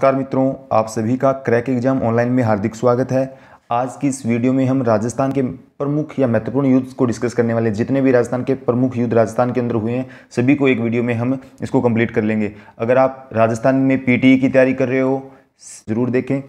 नमस्कार मित्रों आप सभी का क्रैक एग्जाम ऑनलाइन में हार्दिक स्वागत है आज की इस वीडियो में हम राजस्थान के प्रमुख या महत्वपूर्ण युद्ध को डिस्कस करने वाले जितने भी राजस्थान के प्रमुख युद्ध राजस्थान के अंदर हुए हैं सभी को एक वीडियो में हम इसको कंप्लीट कर लेंगे अगर आप राजस्थान में पीटीई e की तैयारी कर रहे हो ज़रूर देखें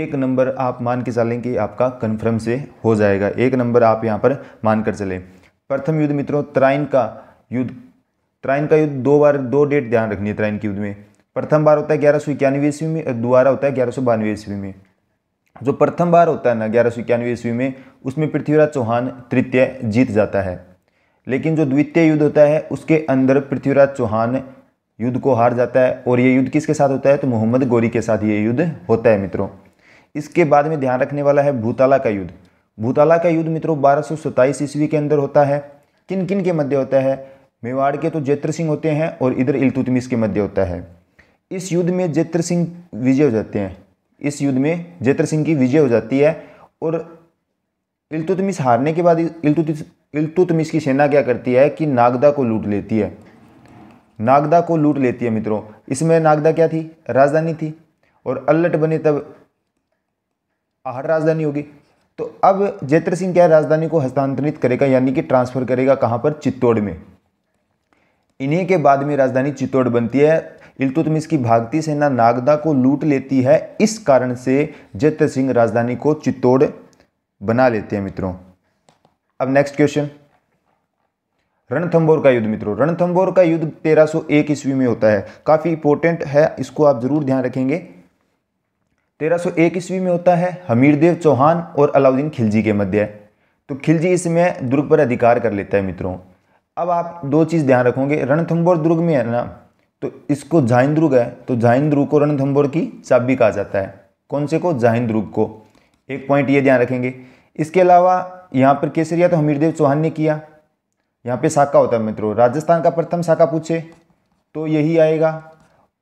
एक नंबर आप मान के चलें कि आपका कन्फर्म से हो जाएगा एक नंबर आप यहाँ पर मान कर चलें प्रथम युद्ध मित्रों त्राइन का युद्ध त्राइन का युद्ध दो बार दो डेट ध्यान रखनी है त्राइन के युद्ध में प्रथम बार होता है ग्यारह सौ इक्यानवे ईस्वी में और दोबारा होता है ग्यारह सौ बानवे ईस्वी में जो प्रथम बार होता है ना ग्यारह सौ इक्यानवे ईस्वी में उसमें पृथ्वीराज चौहान तृतीय जीत जाता है लेकिन जो द्वितीय युद्ध होता है उसके अंदर पृथ्वीराज चौहान युद्ध को हार जाता है और ये युद्ध किसके साथ होता है तो मोहम्मद गौरी के साथ ये युद्ध होता है मित्रों इसके बाद में ध्यान रखने वाला है भूताला का युद्ध भूताला का युद्ध मित्रों बारह ईस्वी के अंदर होता है किन किन के मध्य होता है मेवाड़ के तो जेत्र सिंह होते हैं और इधर इलतुतमिस के मध्य होता है इस युद्ध में जेत्र सिंह विजय हो जाते हैं इस युद्ध में जेत्र सिंह की विजय हो जाती है और इलतुतमिश हारने के बाद इल्तुतमिश इल्तुतमिश की सेना क्या करती है कि नागदा को लूट लेती है नागदा को लूट लेती है मित्रों इसमें नागदा क्या थी राजधानी थी और अल्लट बने तब आहर राजधानी होगी तो अब जेत्र सिंह क्या राजधानी को हस्तांतरित करेगा यानी कि ट्रांसफ़र करेगा कहाँ पर चित्तौड़ में इन्हीं के बाद में राजधानी चित्तौड़ बनती है इल्तुतमिश की भागती सेना नागदा को लूट लेती है इस कारण से जित सिंह राजधानी को चित्तौड़ बना लेते हैं मित्रों अब नेक्स्ट क्वेश्चन रणथंबोर का युद्ध मित्रों रणथंबोर का युद्ध 1301 ईस्वी में होता है काफ़ी इंपॉर्टेंट है इसको आप ज़रूर ध्यान रखेंगे 1301 ईस्वी में होता है हमीरदेव चौहान और अलाउद्दीन खिलजी के मध्य तो खिलजी इसमें दुर्ग पर अधिकार कर लेता है मित्रों अब आप दो चीज़ ध्यान रखोगे रणथंबोर दुर्ग में है ना तो इसको जाइन ध्रुग है तो जाइन को रणथंबोर की चाबी कहा जाता है कौन से को जाइन ध्रुग को एक पॉइंट ये ध्यान रखेंगे इसके अलावा यहाँ पर केसरिया तो हमीरदेव चौहान ने किया यहाँ पे शाखा होता है मित्रों राजस्थान का प्रथम शाखा पूछे तो यही आएगा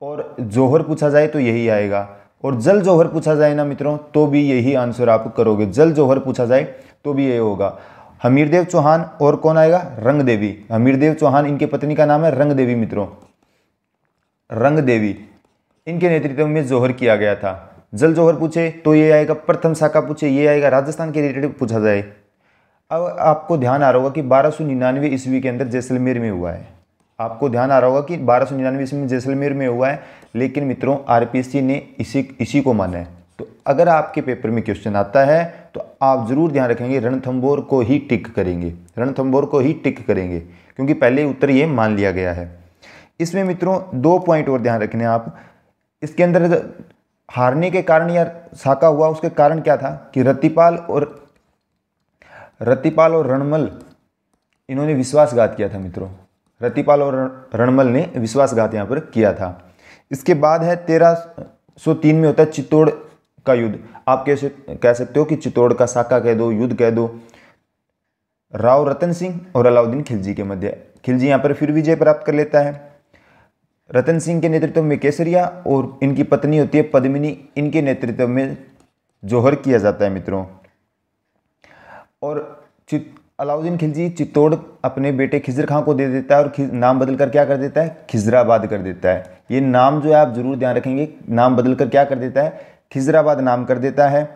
और जौहर पूछा जाए तो यही आएगा और जल जौहर पूछा जाए ना मित्रों तो भी यही आंसर आप करोगे जल जौहर पूछा जाए तो भी यही होगा हमीरदेव चौहान और कौन आएगा रंगदेवी हमीरदेव चौहान इनके पत्नी का नाम है रंगदेवी मित्रों रंग देवी इनके नेतृत्व में जोहर किया गया था जल जोहर पूछे तो ये आएगा प्रथम शाखा पूछे ये आएगा राजस्थान के रिलेटेड पूछा जाए अब आपको ध्यान आ रहा होगा कि बारह सौ निन्यानवे ईस्वी के अंदर जैसलमेर में हुआ है आपको ध्यान आ रहा होगा कि बारह सौ निन्यानवे ईस्वी में जैसलमेर में हुआ है लेकिन मित्रों आर ने इसी इसी को माना है तो अगर आपके पेपर में क्वेश्चन आता है तो आप ज़रूर ध्यान रखेंगे रणथम्बोर को ही टिक करेंगे रणथम्बोर को ही टिक करेंगे क्योंकि पहले उत्तर ये मान लिया गया है इसमें मित्रों दो पॉइंट और ध्यान रखने आप इसके अंदर हारने के कारण या साका हुआ उसके कारण क्या था कि रतिपाल और रतिपाल और रणमल इन्होंने विश्वासघात किया था मित्रों रतिपाल और रणमल ने विश्वासघात यहाँ पर किया था इसके बाद है तेरह सौ तीन में होता है चित्तौड़ का युद्ध आप कैसे कह सकते हो कि चित्तौड़ का साका कह दो युद्ध कह दो राव रतन सिंह और अलाउद्दीन खिलजी के मध्य खिलजी यहाँ पर फिर विजय प्राप्त कर लेता है रतन सिंह के नेतृत्व में केसरिया और इनकी पत्नी होती है पद्मिनी इनके नेतृत्व में जौहर किया जाता है मित्रों और चित अलाउद्दीन खिलजी चित्तौड़ अपने बेटे खिजर खां को दे देता है और नाम बदल कर क्या कर देता है खिजराबाद कर देता है ये नाम जो है आप ज़रूर ध्यान रखेंगे नाम बदल कर क्या कर देता है खिजराबाद नाम कर देता है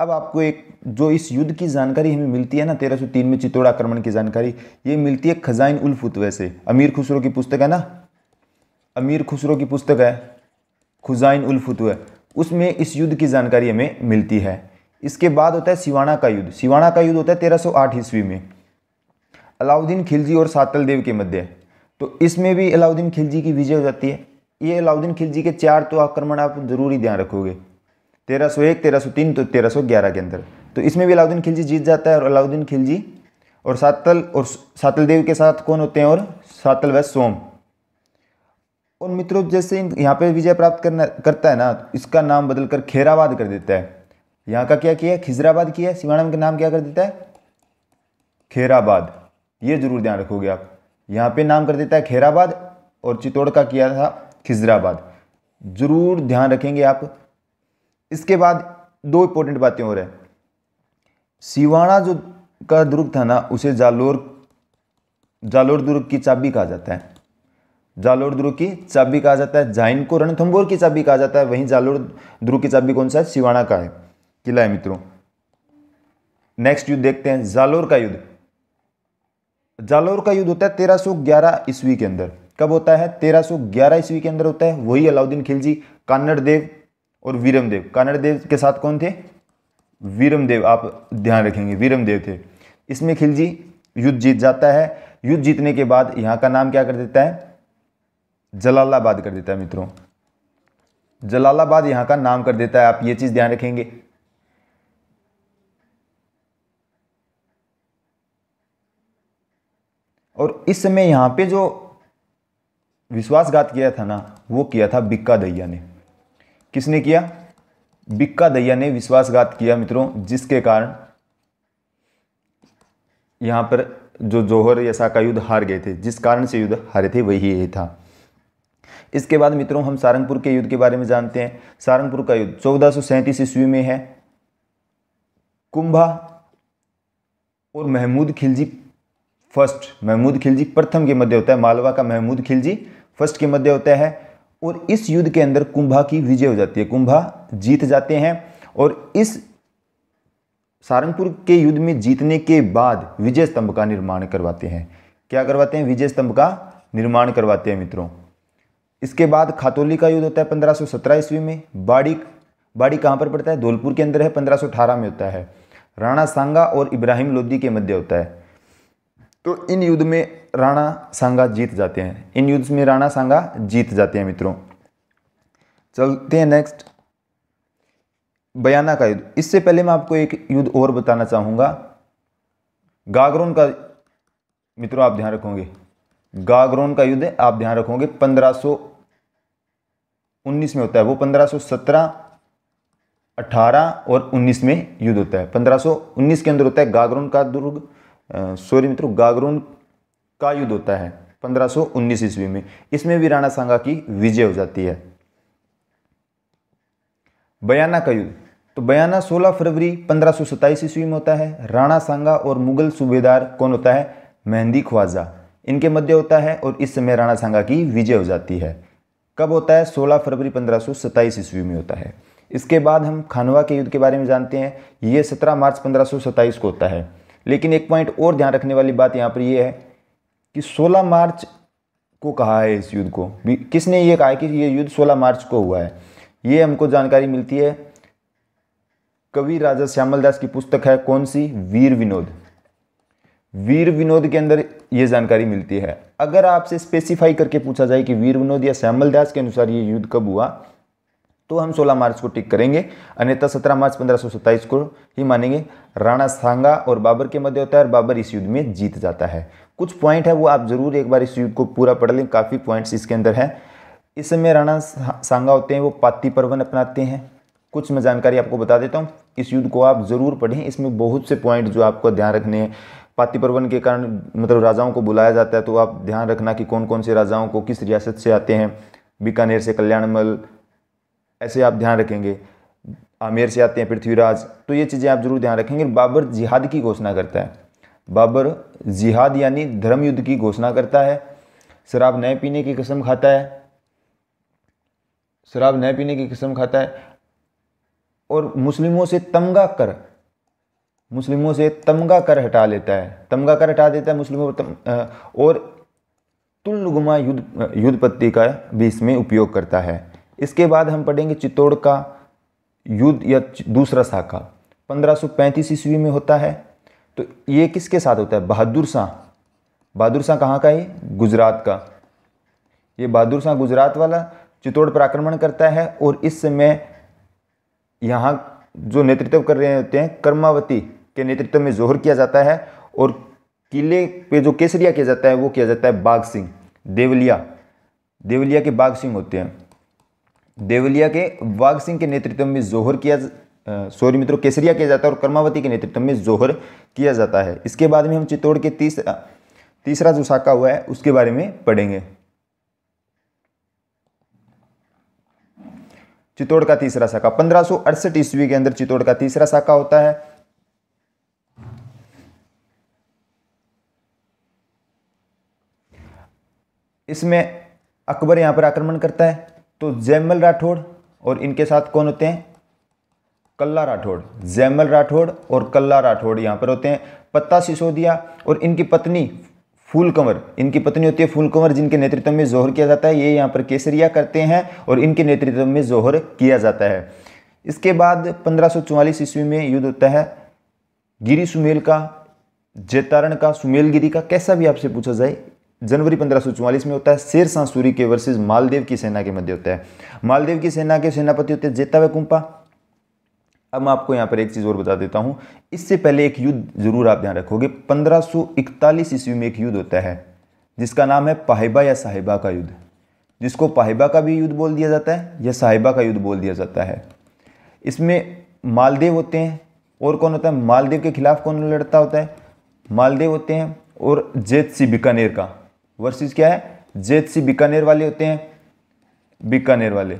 अब आपको एक जो इस युद्ध की जानकारी हमें मिलती है ना 1303 में चित्तौड़ आक्रमण की जानकारी ये मिलती है खजाइन उल फुतवे से अमीर खुसरो की पुस्तक है ना अमीर खुसरो की पुस्तक है खुजाइन उल उलफतुह उसमें इस युद्ध की जानकारी हमें मिलती है इसके बाद होता है सिवाना का युद्ध सिवाना का युद्ध होता है तेरह सौ आठ ईस्वी में अलाउद्दीन खिलजी और सातल देव के मध्य तो इसमें भी अलाउद्दीन खिलजी की विजय हो जाती है ये अलाउद्दीन खिलजी के चार तो आक्रमण आप जरूरी ध्यान रखोगे तेरह सौ एक तेरह सौ तीन तो तेरह सौ ग्यारह के अंदर तो इसमें भी अलाउद्दीन खिलजी जीत जाता है और अलाउद्दीन खिलजी और सातल और सातल देव के साथ कौन होते हैं और सातल व सोम और मित्रों जैसे यहाँ पे विजय प्राप्त करना करता है ना इसका नाम बदल कर खेराबाद कर देता है यहाँ का क्या किया है खिजराबाद किया है शिवानम का नाम क्या कर देता है खेराबाद ये जरूर ध्यान रखोगे आप यहाँ पे नाम कर देता है खेराबाद और चित्तौड़ का किया था खिजराबाद जरूर ध्यान रखेंगे आप इसके बाद दो इंपॉर्टेंट बातें और हैं सिवाणा जो का दुर्ग था ना उसे जालोर जालोर दुर्ग की चाबी कहा जाता है जालोर द्रु की चाबी कहा जाता है जाइन को रणथम्बोर की चाबी कहा जाता है वहीं जालोर द्रु की चाबी कौन सा है सिवाना का है किला है मित्रों नेक्स्ट युद्ध देखते हैं जालोर का युद्ध जालोर का युद्ध होता है तेरह ग्यारह ईस्वी के अंदर कब होता है तेरह ग्यारह ईस्वी के अंदर होता है वही अलाउद्दीन खिलजी कानड़ देव और वीरमदेव कानड़ देव के साथ कौन थे वीरमदेव आप ध्यान रखेंगे वीरमदेव थे इसमें खिलजी युद्ध जीत जाता है युद्ध जीतने के बाद यहाँ का नाम क्या कर देता है जलालाबाद कर देता है मित्रों जलालाबाद यहां का नाम कर देता है आप ये चीज़ ध्यान रखेंगे और इस समय यहां पे जो विश्वासघात किया था ना वो किया था बिक्का दैया ने किसने किया बिक्का दैया ने विश्वासघात किया मित्रों जिसके कारण यहां पर जो जौहर या साका युद्ध हार गए थे जिस कारण से युद्ध हारे थे वही ये था इसके बाद मित्रों हम सारंगपुर के युद्ध के बारे में जानते हैं सारंगपुर का युद्ध चौदह सौ सैंतीस ईस्वी में है कुंभा और महमूद खिलजी फर्स्ट महमूद खिलजी प्रथम के मध्य होता है मालवा का महमूद खिलजी फर्स्ट के मध्य होता है और इस युद्ध के अंदर कुंभा की विजय हो जाती है कुंभा जीत जाते हैं और इस सारंगपुर के युद्ध में जीतने के बाद विजय स्तंभ का निर्माण करवाते हैं क्या करवाते हैं विजय स्तंभ का निर्माण करवाते हैं मित्रों इसके बाद खातोली का युद्ध होता है 1517 ईस्वी में बाड़ी बाड़ी कहाँ पर पड़ता है धौलपुर के अंदर है 1518 में होता है राणा सांगा और इब्राहिम लोधी के मध्य होता है तो इन युद्ध में राणा सांगा जीत जाते हैं इन युद्ध में राणा सांगा जीत जाते हैं मित्रों चलते हैं नेक्स्ट बयाना का युद्ध इससे पहले मैं आपको एक युद्ध और बताना चाहूँगा गागरोन का मित्रों आप ध्यान रखोगे गागरोन का युद्ध आप ध्यान रखोगे पंद्रह सौ 19 में होता है वो 1517 18 और 19 में युद्ध होता है 1519 के अंदर होता है गागरून का दुर्ग सॉरी मित्रों गागरून का युद्ध होता है 1519 ईस्वी में इसमें भी राणा सांगा की विजय हो जाती है बयाना का युद्ध तो बयाना 16 फरवरी पंद्रह ईस्वी में होता है राणा सांगा और मुगल सूबेदार कौन होता है मेहंदी ख्वाजा इनके मध्य होता है और इस समय राणा सांगा की विजय हो जाती है कब होता है 16 फरवरी पंद्रह 1527 ईस्वी में होता है इसके बाद हम खानवा के युद्ध के बारे में जानते हैं ये 17 मार्च 1527 को होता है लेकिन एक पॉइंट और ध्यान रखने वाली बात यहाँ पर यह है कि 16 मार्च को कहा है इस युद्ध को किसने ये कहा कि ये युद्ध 16 मार्च को हुआ है ये हमको जानकारी मिलती है कवि राजा श्यामल दास की पुस्तक है कौन सी वीर विनोद वीर विनोद के अंदर ये जानकारी मिलती है अगर आपसे स्पेसिफाई करके पूछा जाए कि वीर विनोद या श्यामल दास के अनुसार ये युद्ध कब हुआ तो हम 16 मार्च को टिक करेंगे अन्यथा 17 मार्च 1527 को ही मानेंगे राणा सांगा और बाबर के मध्य होता है और बाबर इस युद्ध में जीत जाता है कुछ पॉइंट है वो आप ज़रूर एक बार इस युद्ध को पूरा पढ़ लें काफ़ी पॉइंट्स इसके अंदर है इस समय राणा सांगा होते हैं वो पाती पर्वन अपनाते हैं कुछ मैं जानकारी आपको बता देता हूँ इस युद्ध को आप ज़रूर पढ़ें इसमें बहुत से पॉइंट जो आपको ध्यान रखने हैं पातिपर्वन के कारण मतलब राजाओं को बुलाया जाता है तो आप ध्यान रखना कि कौन कौन से राजाओं को किस रियासत से आते हैं बीकानेर से कल्याणमल ऐसे आप ध्यान रखेंगे आमेर से आते हैं पृथ्वीराज तो ये चीज़ें आप ज़रूर ध्यान रखेंगे बाबर जिहाद की घोषणा करता है बाबर जिहाद यानी धर्मयुद्ध की घोषणा करता है शराब न पीने की कसम खाता है शराब न पीने की कसम खाता है और मुस्लिमों से तमगा कर मुस्लिमों से तमगा कर हटा लेता है तमगा कर हटा देता है मुस्लिमों पर और तुल्लुगमा युद्ध युद्धपत्ति का भी इसमें उपयोग करता है इसके बाद हम पढ़ेंगे चित्तौड़ का युद्ध या दूसरा शाखा 1535 ईस्वी में होता है तो ये किसके साथ होता है बहादुर शाह बहादुर शाह कहाँ का है गुजरात का ये बहादुर शाह गुजरात वाला चित्तौड़ पर आक्रमण करता है और इस समय यहाँ जो नेतृत्व कर रहे होते हैं कर्मावती के नेतृत्व में जोहर किया जाता है और किले पे जो केसरिया किया जाता है वो किया जाता है बाघ सिंह देवलिया देवलिया के बाघ सिंह होते हैं देवलिया के बाघ सिंह के नेतृत्व में जोहर किया सॉरी मित्रों केसरिया किया जाता है और कर्मावती के नेतृत्व में जोहर किया जाता है इसके बाद में हम चित्तौड़ के तीसरा तीसरा जो शाखा हुआ है उसके बारे में पढ़ेंगे चित्तौड़ का तीसरा शाखा पंद्रह ईस्वी के अंदर चित्तौड़ का तीसरा शाखा होता है इसमें अकबर यहाँ पर आक्रमण करता है तो जैमल राठौड़ और इनके साथ कौन होते हैं कल्ला राठौड़ जैमल राठौड़ और कल्ला राठौड़ यहाँ पर होते हैं पत्ता सिसोदिया और इनकी पत्नी फूल कंवर इनकी पत्नी होती है फूल कंवर जिनके नेतृत्व में जोहर किया जाता है ये यहाँ पर केसरिया करते हैं और इनके नेतृत्व में जोहर किया जाता है इसके बाद 1544 ईस्वी में युद्ध होता है गिरी सुमेल का जैतारण का सुमेलगिरी का कैसा भी आपसे पूछा जाए जनवरी 1544 में होता है शेर शाह सूरी के वर्सेस मालदेव की सेना के मध्य होता है मालदेव की सेना के सेनापति होते हैं जेतावे कुंपा अब मैं आपको यहाँ पर एक चीज़ और बता देता हूँ इससे पहले एक युद्ध जरूर आप ध्यान रखोगे 1541 ईस्वी में एक युद्ध होता है जिसका नाम है पाहिबा या साहिबा का युद्ध जिसको पाहिबा का भी युद्ध बोल दिया जाता है या साहिबा का युद्ध बोल दिया जाता है इसमें मालदेव होते हैं और कौन होता है मालदेव के खिलाफ कौन लड़ता होता है मालदेव होते हैं और जेत सी बीकानेर का वर्सेस क्या है जेत सी बीकानेर वाले होते हैं बीकानेर वाले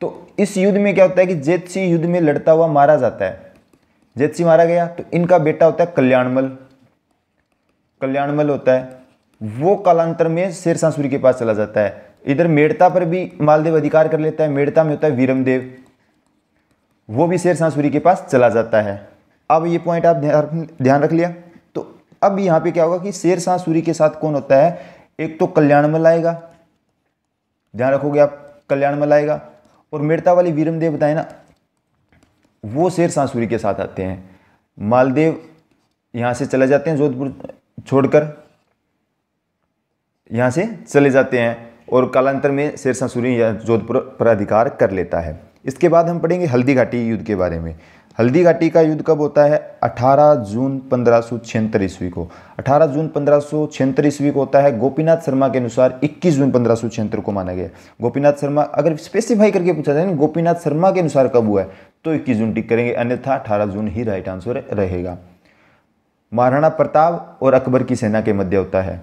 तो इस युद्ध में क्या होता है कि जेत सी युद्ध में लड़ता हुआ मारा जाता है जेत सी मारा गया तो इनका बेटा होता है कल्याणमल कल्याणमल होता है वो कालांतर में शेर सांसुरी के पास चला जाता है इधर मेड़ता पर भी मालदेव अधिकार कर लेता है मेड़ता में होता है वीरमदेव वो भी शेर सांसुरी के पास चला जाता है अब ये पॉइंट आप ध्यान रख लिया तो अब यहाँ पे क्या होगा कि शेर सांसुरी के साथ कौन होता है एक तो कल्याण में लाएगा ध्यान रखोगे आप कल्याण में लाएगा और मेड़ता वाली वीरमदेव बताए ना वो शेर सांसुरी के साथ आते हैं मालदेव यहाँ से चले जाते हैं जोधपुर छोड़कर यहाँ से चले जाते हैं और कालांतर में शेर सांसुरी जोधपुर पर अधिकार कर लेता है इसके बाद हम पढ़ेंगे हल्दी घाटी युद्ध के बारे में हल्दी घाटी का युद्ध कब होता है 18 जून पंद्रह ईस्वी को 18 जून पंद्रह ईस्वी को होता है गोपीनाथ शर्मा के अनुसार 21 जून पंद्रह को माना गया गोपीनाथ शर्मा अगर स्पेसिफाई करके पूछा जाए गोपीनाथ शर्मा के अनुसार कब हुआ है तो 21 जून टिक करेंगे अन्यथा 18 जून ही राइट आंसर रहेगा महाराणा प्रताप और अकबर की सेना के मध्य होता है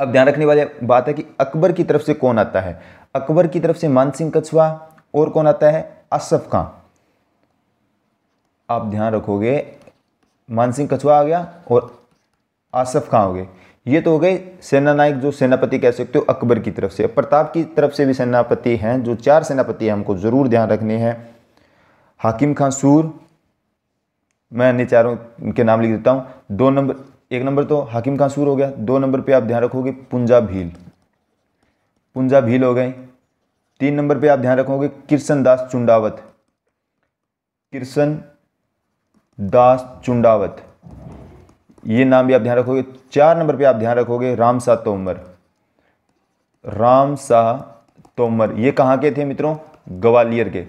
अब ध्यान रखने वाली बात है कि अकबर की तरफ से कौन आता है अकबर की तरफ से मानसिंह कछवा और कौन आता है असफ खां आप ध्यान रखोगे मान सिंह कछुआ आ गया और आसफ खां हो गए ये तो हो गए सेना नायक जो सेनापति कह सकते हो अकबर की तरफ से प्रताप की तरफ से भी सेनापति हैं जो चार सेनापति हैं हमको ज़रूर ध्यान रखने हैं हाकिम खां सूर मैं अन्य चारों के नाम लिख देता हूँ दो नंबर एक नंबर तो हाकिम खां सूर हो गया दो नंबर पे आप ध्यान रखोगे पुंजा भील पुंजा भील हो गए तीन नंबर पर आप ध्यान रखोगे किरसन दास चुंडावत किरसन दास चुंडावत ये नाम भी आप ध्यान रखोगे चार नंबर पे आप ध्यान रखोगे राम शाह तोमर राम शाह तोमर ये कहाँ के थे मित्रों ग्वालियर के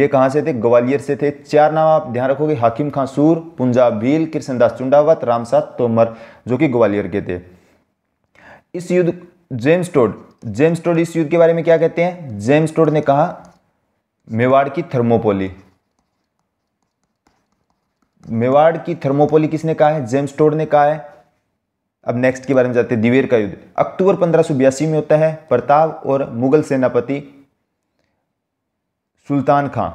ये कहाँ से थे ग्वालियर से थे चार नाम आप ध्यान रखोगे हाकिम खां सूर पुंजाब भील कृष्णदास चुंडावत रामसाह तोमर जो कि ग्वालियर के थे इस युद्ध जेम्स टोड जेम्स टोड इस युद्ध के बारे में क्या कहते हैं जेम्स टोड ने कहा मेवाड़ की थर्मोपोली मेवाड़ की थर्मोपोली किसने कहा है जेम्स टोड ने कहा है अब नेक्स्ट के बारे में जाते हैं दिवेर का युद्ध अक्टूबर पंद्रह में होता है प्रताप और मुगल सेनापति सुल्तान खां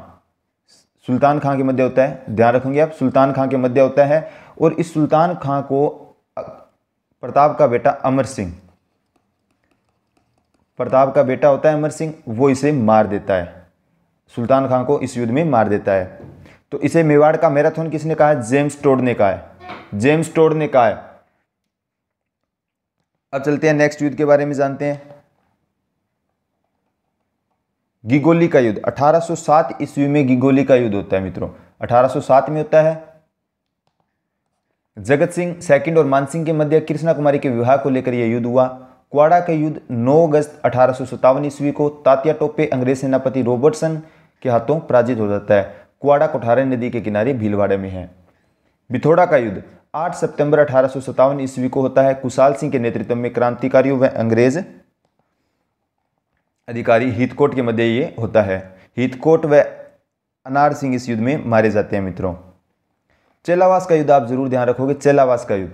सुल्तान खां के मध्य होता है ध्यान रखेंगे आप सुल्तान खां के मध्य होता है और इस सुल्तान खां को प्रताप का बेटा अमर सिंह प्रताप का बेटा होता है अमर सिंह वो इसे मार देता है सुल्तान खां को इस युद्ध में मार देता है तो इसे मेवाड़ का मैराथन किसने कहा है जेम्स टोड ने कहा है जेम्स टोड ने कहा है अब चलते हैं नेक्स्ट युद्ध के बारे में जानते हैं गिगोली का युद्ध 1807 ईस्वी में गिगोली का युद्ध होता है मित्रों 1807 में होता है जगत सिंह सेकंड और मानसिंह के मध्य कृष्णा कुमारी के विवाह को लेकर यह युद्ध हुआ क्वाड़ा का युद्ध 9 अगस्त अठारह ईस्वी को तात्या टोपे अंग्रेज सेनापति रॉबर्टसन के हाथों पराजित हो जाता है कुआड़ा कोठारे नदी के किनारे भीलवाड़े में है बिथोड़ा का युद्ध 8 सितंबर अठारह ईस्वी को होता है कुशाल सिंह के नेतृत्व में क्रांतिकारियों व अंग्रेज अधिकारी हितकोट के मध्य ये होता है हितकोट व अनार सिंह इस युद्ध में मारे जाते हैं मित्रों चेलावास का युद्ध आप जरूर ध्यान रखोगे चेलावास का युद्ध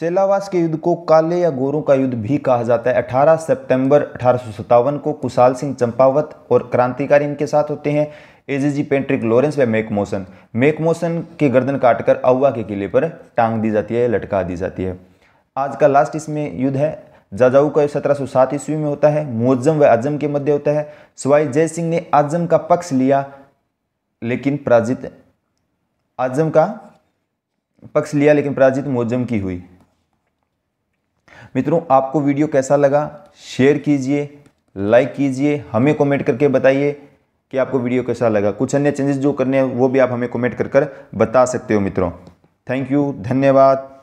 चेलावास के युद्ध को काले या गोरों का युद्ध भी कहा जाता है 18 सितंबर अठारह को कुशाल सिंह चंपावत और क्रांतिकारी इनके साथ होते हैं एजीजी पेंट्रिक लॉरेंस व मेक मोशन मेक मोशन की गर्दन काटकर अव्वा के किले पर टांग दी जाती है लटका दी जाती है आज का लास्ट इसमें युद्ध है जाजाऊ का सत्रह सौ सात ईस्वी में होता है मुअज्जम व आजम के मध्य होता है सवाई जय सिंह ने आजम का पक्ष लिया लेकिन पराजित आजम का पक्ष लिया लेकिन पराजित मुअज्जम की हुई मित्रों आपको वीडियो कैसा लगा शेयर कीजिए लाइक कीजिए हमें कमेंट करके बताइए कि आपको वीडियो कैसा लगा कुछ अन्य चेंजेस जो करने हैं वो भी आप हमें कमेंट कर कर बता सकते हो मित्रों थैंक यू धन्यवाद